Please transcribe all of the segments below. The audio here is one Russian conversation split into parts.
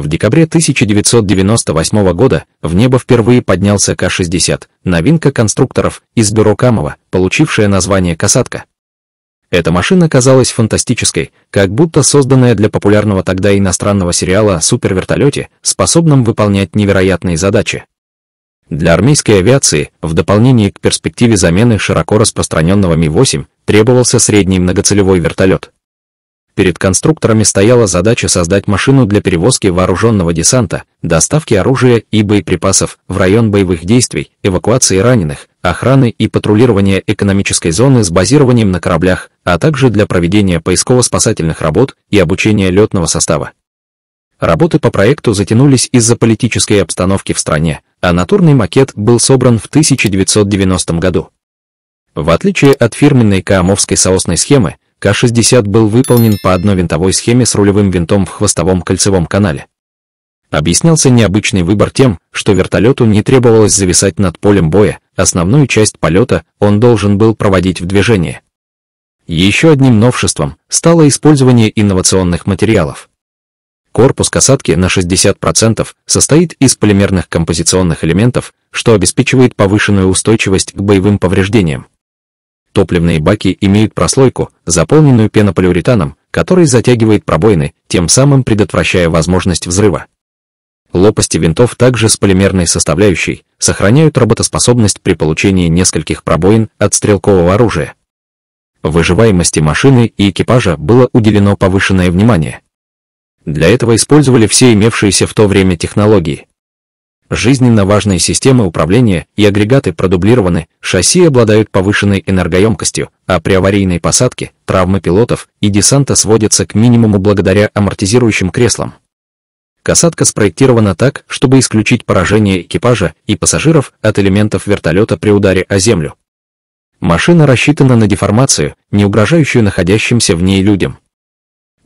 В декабре 1998 года в небо впервые поднялся К-60, новинка конструкторов из бюро Камова, получившая название «Касатка». Эта машина казалась фантастической, как будто созданная для популярного тогда иностранного сериала о супервертолете, способном выполнять невероятные задачи. Для армейской авиации, в дополнение к перспективе замены широко распространенного Ми-8, требовался средний многоцелевой вертолет – Перед конструкторами стояла задача создать машину для перевозки вооруженного десанта, доставки оружия и боеприпасов в район боевых действий, эвакуации раненых, охраны и патрулирования экономической зоны с базированием на кораблях, а также для проведения поисково-спасательных работ и обучения летного состава. Работы по проекту затянулись из-за политической обстановки в стране, а натурный макет был собран в 1990 году. В отличие от фирменной каамовской соосной схемы, к-60 был выполнен по одной винтовой схеме с рулевым винтом в хвостовом кольцевом канале. Объяснялся необычный выбор тем, что вертолету не требовалось зависать над полем боя, основную часть полета он должен был проводить в движении. Еще одним новшеством стало использование инновационных материалов. Корпус касатки на 60% состоит из полимерных композиционных элементов, что обеспечивает повышенную устойчивость к боевым повреждениям. Топливные баки имеют прослойку, заполненную пенополиуретаном, который затягивает пробоины, тем самым предотвращая возможность взрыва. Лопасти винтов также с полимерной составляющей сохраняют работоспособность при получении нескольких пробоин от стрелкового оружия. Выживаемости машины и экипажа было уделено повышенное внимание. Для этого использовали все имевшиеся в то время технологии. Жизненно важные системы управления и агрегаты продублированы, шасси обладают повышенной энергоемкостью, а при аварийной посадке травмы пилотов и десанта сводятся к минимуму благодаря амортизирующим креслам. Касатка спроектирована так, чтобы исключить поражение экипажа и пассажиров от элементов вертолета при ударе о землю. Машина рассчитана на деформацию, не угрожающую находящимся в ней людям.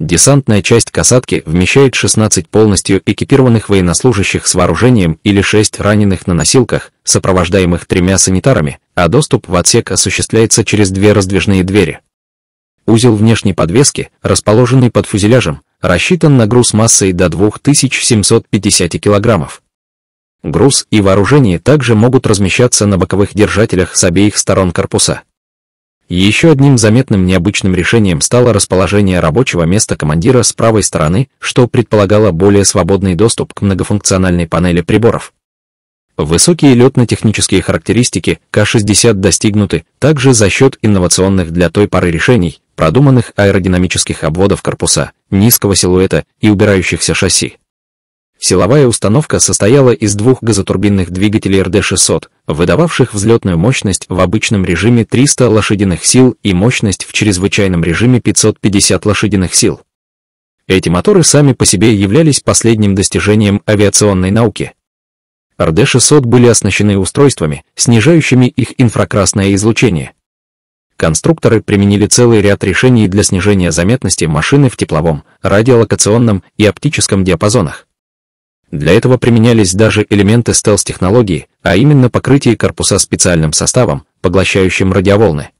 Десантная часть «Касатки» вмещает 16 полностью экипированных военнослужащих с вооружением или 6 раненых на носилках, сопровождаемых тремя санитарами, а доступ в отсек осуществляется через две раздвижные двери. Узел внешней подвески, расположенный под фюзеляжем, рассчитан на груз массой до 2750 кг. Груз и вооружение также могут размещаться на боковых держателях с обеих сторон корпуса. Еще одним заметным необычным решением стало расположение рабочего места командира с правой стороны, что предполагало более свободный доступ к многофункциональной панели приборов. Высокие летно-технические характеристики К-60 достигнуты также за счет инновационных для той поры решений, продуманных аэродинамических обводов корпуса, низкого силуэта и убирающихся шасси. Силовая установка состояла из двух газотурбинных двигателей РД-600, выдававших взлетную мощность в обычном режиме 300 лошадиных сил и мощность в чрезвычайном режиме 550 лошадиных сил. Эти моторы сами по себе являлись последним достижением авиационной науки. РД-600 были оснащены устройствами, снижающими их инфракрасное излучение. Конструкторы применили целый ряд решений для снижения заметности машины в тепловом, радиолокационном и оптическом диапазонах. Для этого применялись даже элементы стелс-технологии, а именно покрытие корпуса специальным составом, поглощающим радиоволны.